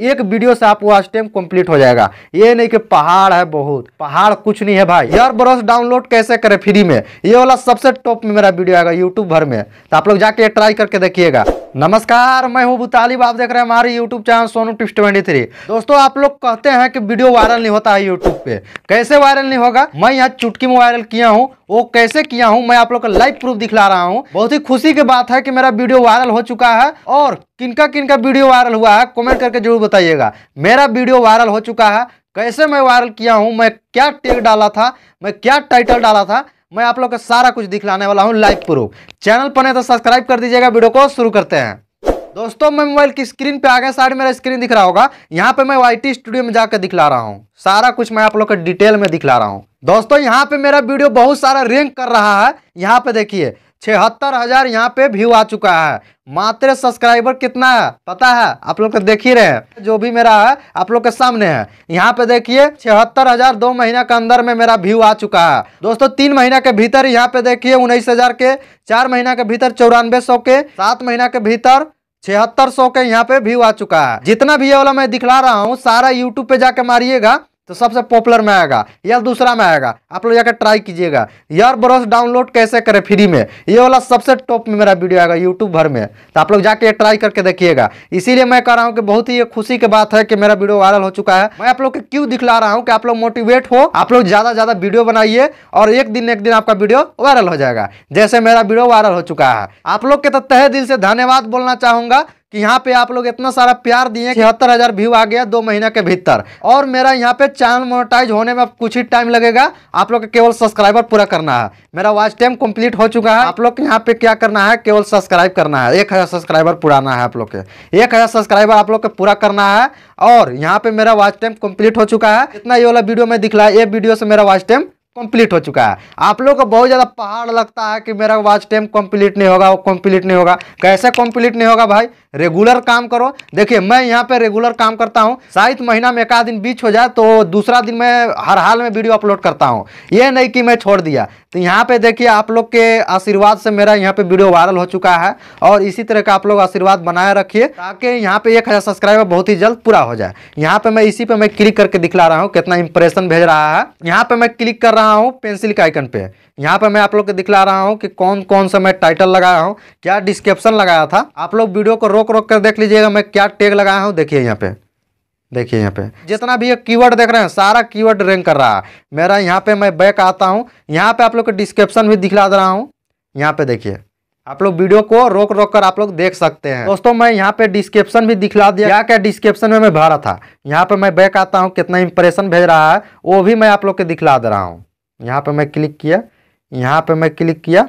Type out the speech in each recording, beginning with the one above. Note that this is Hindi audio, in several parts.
एक वीडियो से आप वॉच टाइम कंप्लीट हो जाएगा ये नहीं कि पहाड़ है बहुत पहाड़ कुछ नहीं है भाई यार ब्रश डाउनलोड कैसे करें फ्री में ये वाला सबसे टॉप में मेरा वीडियो आएगा यूट्यूब भर में तो आप लोग जाके ट्राई करके देखिएगा नमस्कार मैं हूं बुतालिब आप देख रहे हैं हमारे YouTube channel Sonu tips twenty three दोस्तों आप लोग कहते हैं कि वीडियो वायरल नहीं होता है यूट्यूब पे कैसे वायरल नहीं होगा मैं यहाँ चुटकी में वायरल किया हूँ वो कैसे किया हूँ मैं आप लोग का लाइव प्रूफ दिखला रहा हूँ बहुत ही खुशी की बात है कि मेरा वीडियो वायरल हो चुका है और किनका किनका वीडियो वायरल हुआ है कॉमेंट करके जरूर बताइएगा मेरा वीडियो वायरल हो चुका है कैसे मैं वायरल किया हूँ मैं क्या टेक डाला था मैं क्या टाइटल डाला था मैं आप लोग का सारा कुछ दिखलाने वाला हूँ लाइव प्रूफ चैनल पर नहीं तो सब्सक्राइब कर दीजिएगा वीडियो को शुरू करते हैं दोस्तों मैं मोबाइल की स्क्रीन पे आगे साइड मेरा स्क्रीन दिख रहा होगा यहाँ पे मैं वाई स्टूडियो में जाकर दिखला रहा हूँ सारा कुछ मैं आप लोग का डिटेल में दिखला रहा हूँ दोस्तों यहाँ पे मेरा वीडियो बहुत सारा रैंक कर रहा है यहाँ पे देखिए छिहत्तर हजार यहाँ पे व्यू आ चुका है मात्र सब्सक्राइबर कितना है पता है आप लोग तो देख ही रहे हैं जो भी मेरा है आप लोग के सामने है यहाँ पे देखिए छिहत्तर हजार दो महीना के अंदर में मेरा व्यू आ चुका है दोस्तों तीन महीना के भीतर यहाँ पे देखिए उन्नीस हजार के चार महीना के भीतर चौरानवे सौ के सात महीना के भीतर छिहत्तर सौ के यहाँ पे व्यू आ चुका है जितना भी ये वाला मैं दिखला रहा हूँ सारा यूट्यूब पे जाके मारिएगा तो सबसे पॉपुलर में आएगा या दूसरा में आएगा आप लोग जाकर ट्राई कीजिएगा यार ब्रश डाउनलोड कैसे करें फ्री में ये वाला सबसे टॉप में मेरा वीडियो आएगा यूट्यूब भर में तो आप लोग जाके ट्राई करके देखिएगा इसीलिए मैं कह रहा हूँ कि बहुत ही खुशी की बात है कि मेरा वीडियो वायरल हो चुका है मैं आप लोग को क्यों दिखला रहा हूँ कि आप लोग मोटिवेट हो आप लोग ज़्यादा ज़्यादा वीडियो बनाइए और एक दिन एक दिन आपका वीडियो वायरल हो जाएगा जैसे मेरा वीडियो वायरल हो चुका है आप लोग के तो तहे दिल से धन्यवाद बोलना चाहूँगा कि यहाँ पे आप लोग इतना सारा प्यार दिए छिहत्तर हजार व्यू आ गया दो महीने के भीतर और मेरा यहाँ पे चैनल मोनेटाइज होने में कुछ ही टाइम लगेगा आप लोग केवल सब्सक्राइबर पूरा करना है मेरा वॉच टाइम कंप्लीट हो चुका है आप लोग यहाँ पे क्या करना है केवल सब्सक्राइब करना है एक सब्सक्राइबर पुराना है आप लोग के एक सब्सक्राइबर आप लोग के पूरा करना है और यहाँ पे मेरा वॉच टाइम कंप्लीट हो चुका है इतना ये वाला वीडियो में दिखला ये वीडियो से मेरा वॉच टाइम कंप्लीट हो चुका है आप लोग को बहुत ज़्यादा पहाड़ लगता है कि मेरा वाच टाइम कंप्लीट नहीं होगा वो कंप्लीट नहीं होगा कैसे कंप्लीट नहीं होगा भाई रेगुलर काम करो देखिए मैं यहाँ पे रेगुलर काम करता हूँ शायद महीना में एक आध दिन बीच हो जाए तो दूसरा दिन मैं हर हाल में वीडियो अपलोड करता हूँ ये नहीं कि मैं छोड़ दिया तो यहाँ पे देखिए आप लोग के आशीर्वाद से मेरा यहाँ पे वीडियो वायरल हो चुका है और इसी तरह का आप लोग आशीर्वाद बनाए रखिए ताकि यहाँ पे एक हज़ार सब्सक्राइबर बहुत ही जल्द पूरा हो जाए यहाँ पे मैं इसी पे मैं क्लिक करके दिखला रहा हूँ कितना इंप्रेशन भेज रहा है यहाँ पे मैं क्लिक कर रहा रहा हूँ पेंसिल के आइकन पे यहाँ पर मैं आप लोग को दिखला रहा हूँ कि कौन कौन सा मैं टाइटल लगाया हूँ क्या डिस्क्रिप्शन लगाया था आप लोग वीडियो को रोक रोक कर देख लीजिएगा मैं क्या टैग लगाया हूँ देखिए यहाँ पे देखिए यहाँ पे जितना भी ये कीवर्ड देख रहे हैं सारा कीवर्ड रैंक कर रहा है मेरा यहाँ पे मैं बैक आता हूँ यहाँ पे आप लोग को डिस्क्रिप्शन भी दिखला दे रहा हूँ यहाँ पे देखिए आप लोग वीडियो को रोक रोक कर आप लोग देख सकते हैं दोस्तों मैं यहाँ पे डिस्क्रिप्शन भी दिखला दिया क्या क्या डिस्क्रिप्शन में मैं भरा था यहाँ पे मैं बैक आता हूँ कितना इंप्रेशन भेज रहा है वो भी मैं आप लोग के दिखला दे रहा हूँ यहाँ पे मैं क्लिक किया यहाँ पे मैं क्लिक किया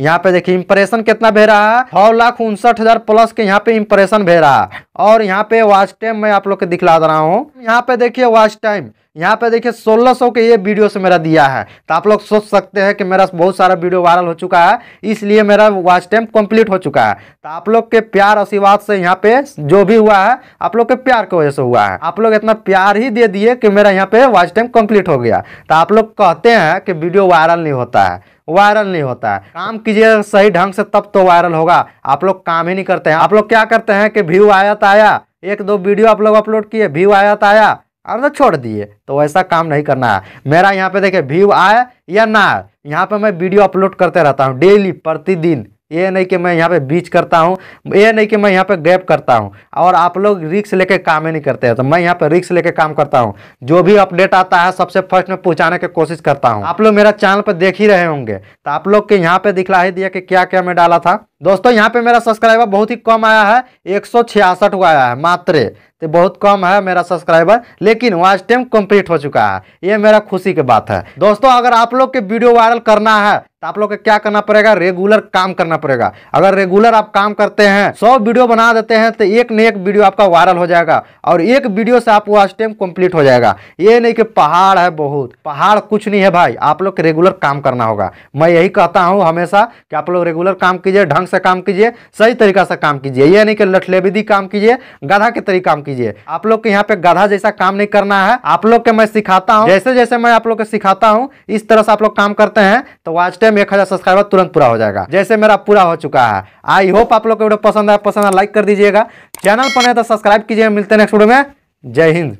यहाँ पे देखिए इंप्रेशन कितना भे रहा है छः लाख उनसठ हज़ार प्लस के यहाँ पे इंप्रेशन भे रहा है और यहाँ पे वॉच टाइम मैं आप लोग को दिखला दे रहा हूँ यहाँ पे देखिए वॉच टाइम यहाँ पे देखिए 1600 के ये वीडियो से मेरा दिया है तो आप लोग सोच सकते हैं कि मेरा बहुत सारा वीडियो वायरल हो चुका है इसलिए मेरा वॉच टाइम कंप्लीट हो चुका है तो आप लोग के प्यार आशीर्वाद से यहाँ पे जो भी हुआ है आप लोग के प्यार की वजह से हुआ है आप लोग इतना प्यार ही दे दिए कि मेरा यहाँ पे वॉच टाइम कम्प्लीट हो गया तो आप लोग कहते हैं कि वीडियो वायरल नहीं होता है वायरल नहीं होता है काम कीजिए सही ढंग से तब तो वायरल होगा आप लोग काम ही नहीं करते हैं आप लोग क्या करते हैं कि व्यू आयत आया एक दो वीडियो आप लोग अपलोड किए व्यू आयत आया और तो छोड़ दिए तो ऐसा काम नहीं करना है मेरा यहाँ पे देखे व्यू आए या ना आए यहाँ पे मैं वीडियो अपलोड करते रहता हूँ डेली प्रतिदिन ये नहीं कि मैं यहाँ पे बीच करता हूँ ये नहीं कि मैं यहाँ पे गैप करता हूँ और आप लोग रिक्स लेके काम ही नहीं करते हैं तो मैं यहाँ पे रिक्स लेके काम करता हूँ जो भी अपडेट आता है सबसे फर्स्ट में पहुँचाने की कोशिश करता हूँ आप लोग मेरा चैनल पर देख ही रहे होंगे तो आप लोग के यहाँ पे दिखला ही दिया कि क्या क्या मैं डाला था दोस्तों यहाँ पे मेरा सब्सक्राइबर बहुत ही कम आया है एक सौ छियासठ हुआ है मात्र तो बहुत कम है मेरा सब्सक्राइबर लेकिन वाच टाइम कंप्लीट हो चुका है ये मेरा खुशी की बात है दोस्तों अगर आप लोग के वीडियो वायरल करना है तो आप लोग को क्या करना पड़ेगा रेगुलर काम करना पड़ेगा अगर रेगुलर आप काम करते हैं सौ वीडियो बना देते हैं तो एक न एक वीडियो आपका वायरल हो जाएगा और एक वीडियो से आप वॉच टाइम कंप्लीट हो जाएगा ये नहीं कि पहाड़ है बहुत पहाड़ कुछ नहीं है भाई आप लोग रेगुलर काम करना होगा मैं यही कहता हूँ हमेशा कि आप लोग रेगुलर काम कीजिए ढंग से काम कीजिए सही तरीका से काम कीजिए ये नहीं कि लठलेबीदी काम कीजिए गधा के तरीके काम कीजिए आप लोग के यहाँ पे गधा जैसा काम नहीं करना है आप लोग के मैं सिखाता हूँ जैसे जैसे मैं आप लोग को सिखाता हूँ इस तरह से आप लोग काम करते हैं तो वॉच टाइम टाइम एक हजार सब्सक्राइबर तुरंत पूरा हो जाएगा जैसे मेरा पूरा हो चुका है आई होप आप लोग को वीडियो पसंद आया पसंद आया लाइक कर दीजिएगा चैनल पर नहीं तो सब्सक्राइब कीजिए मिलते हैं नेक्स्ट वीडियो में जय हिंद